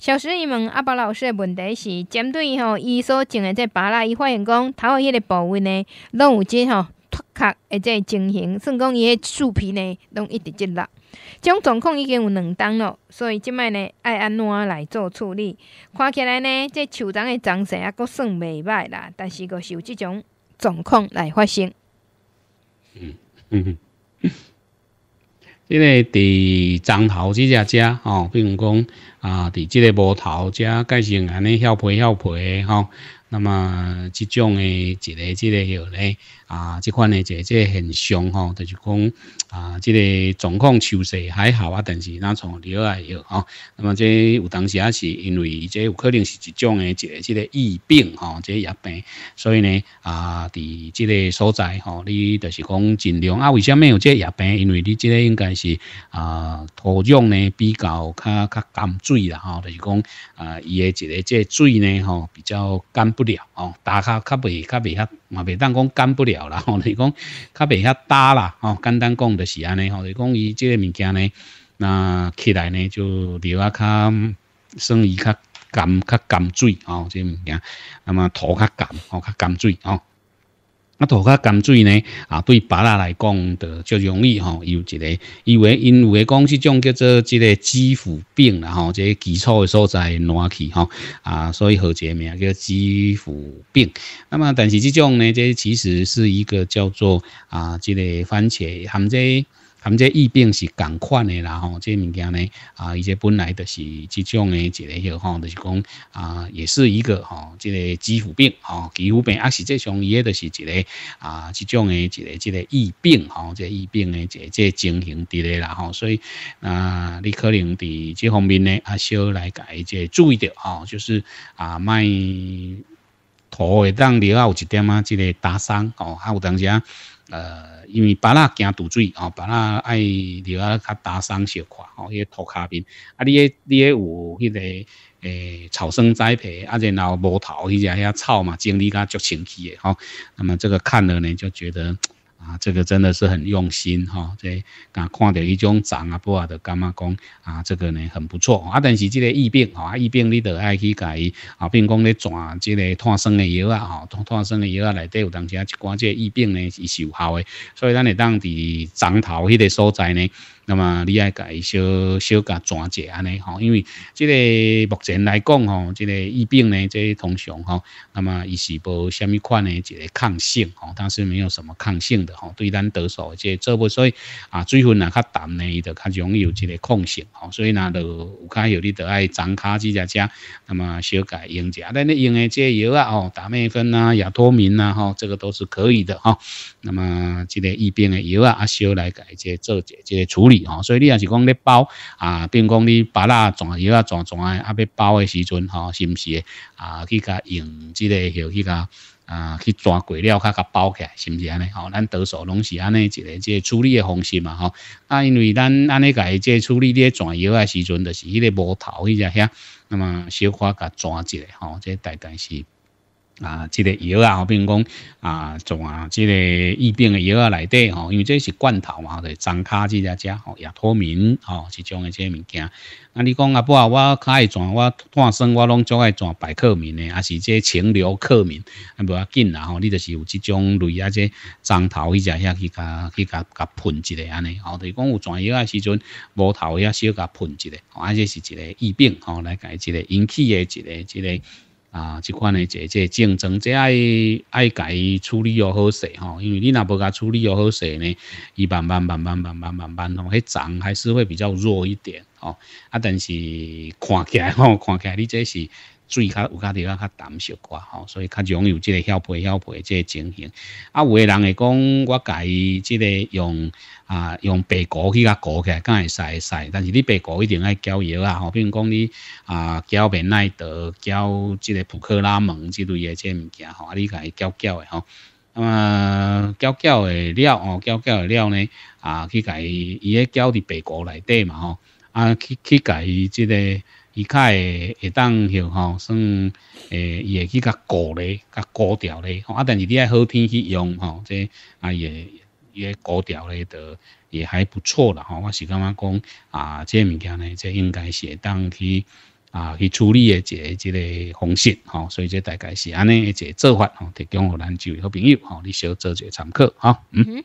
小十伊问阿伯老师的问题是：针对伊吼伊所种的这芭拉，伊发现讲头个迄个部位呢，拢有只吼脱壳或个情形，算讲伊的树皮呢，拢一直脱落。种状况已经有两冬咯，所以即摆呢，要安怎来做处理？看起来呢，这树丛的长势还佫算袂歹啦，但是佫有即种状况来发生。嗯嗯。即个伫长头只只吼，比如讲啊，伫即个无头只，改成安尼削皮削皮吼。那么这种的这个这个有咧啊，这款的这个很凶吼，就是讲啊，这个状况就势还好啊，但是那从另外有啊，那么这有当时也是因为这有可能是一种的这个疫病哈，这个疫病，所以呢啊，伫这个所在哈，你就是讲尽量啊，为什么有这疫病？因为你这个应该是啊土壤呢比较较较干水啦哈，就是讲啊，伊的这个这水呢吼比较干。不了哦，打下较未、较未、较嘛未当讲干不了啦。吼，你讲较未较打啦，吼，简单讲就是安尼。吼，你讲伊即个物件呢，那起来呢就流啊较生伊较干、较干水哦，这物件，那么土较干，哦，较干水哦。啊，涂骹甘水呢？啊，对芭人来讲，的就容易吼。有一个，因为因为讲，是种叫做一个肌腐病啦吼，即基础诶所在暖起吼啊，所以好个名叫肌腐病。那么，但是即种呢，即其实是一个叫做啊，即个番茄含在。他们这疫病是共款的啦吼，这物件呢啊，一些本来的是这种的，一个叫吼，就是讲啊，也是一个吼，这个基础病吼，基础病啊，是这种，也都是一个啊，这种的，一个，这个疫病吼，这疫病的这这情形伫咧啦吼，所以啊，你可能伫这方面呢啊，少来改，这注意点吼，就是啊，卖。土会当留啊，有一点啊，即个打伤哦，还有当时啊，呃，因为白蜡惊堵水哦，白蜡爱留啊，较打伤小块哦，迄个土卡边啊，你个你个有迄个诶草生栽培啊，然后无头迄只遐草嘛，整理甲足清气诶，吼，那么这个看了呢，就觉得。啊，这个真的是很用心哈！这刚看到一种长啊，不啊的干妈讲啊，这个呢很不错啊。但是这个疫病啊，疫病你得爱去改啊，并讲咧转这个抗生的药啊，吼，通抗生的药啊，内底有当时一寡这疫病呢是有效诶。所以咱咧当地长头迄个所在呢，那么你爱改小少改转者安尼吼，因为这个目前来讲吼，这个疫病呢这些通常吼，那么伊是无虾米款呢一个抗性吼，但是没有什么抗性的。吼，对咱多少即做不，所以啊，水分啊较淡呢，伊就较容易有一个空性吼，所以呐，就有较有你就爱张卡子只只，那么小改用啊。咱你用的即个药啊，哦，达美芬啊，亚脱敏呐，吼，这个都是可以的，哈。那么即个易变的药啊，啊，小来改即做一即个处理，吼。所以你也是讲你包啊，比如讲你把那转药啊转转啊，啊，要包的时阵，吼，是不是？啊，去甲用即个，药去甲。啊，去抓鬼料，它它包起来，是不是安尼？哦，咱得手拢是安尼一个，这处理的方式嘛，吼啊，因为咱安尼个这处理咧抓药诶时阵，就是迄个木头，迄只遐，那么小可甲一起吼、哈，这大概是。啊，这个药啊，比如讲啊，种啊，即个疫病的药啊，来底吼，因为这是罐头嘛，或者针卡，只只吼，也脱敏吼，即种的这些物件。啊，你讲啊，不啊，我较爱转，我换生，我拢最爱转百克敏的，还是这清流克敏啊？无要紧啦吼，你就是有这种类啊，这针头一只，遐去甲去甲甲喷一下安尼。哦，就是讲有转药的时阵，无头也小甲喷之类，啊，这是一个疫病吼，来改这个引起的一个这个。啊，这款诶，即即竞争，即爱爱家处理哦好势吼，因为你若无甲处理哦好势呢，慢慢慢慢慢慢慢慢吼，迄长还是会比较弱一点哦。啊，但是看起来吼，看起来你这是。水较有较己较淡小寡吼，所以较拥有即个调配调配即个情形。啊，有个人会讲，我己即个用啊用白果去甲裹起，敢会使会使。但是你白果一定爱胶药啊吼，比如讲你啊胶白奶德、胶即个普克拉蒙之类诶即物件吼，啊你己胶胶诶吼。咁啊胶胶了哦，胶胶了呢啊去改伊个胶伫白果内底嘛吼，啊去去改即个。伊较会会当吼吼算诶，伊会去较高咧，较高调咧吼。啊，但是你爱好天去用吼，即啊也也高调咧，著，也还不错啦吼。我是感觉讲啊，即物件呢，即应该是会当去啊去处理诶一个一个方式吼。所以即大概是安尼一个做法吼，提供互咱一位好朋友吼，你小做个参考吼。嗯哼。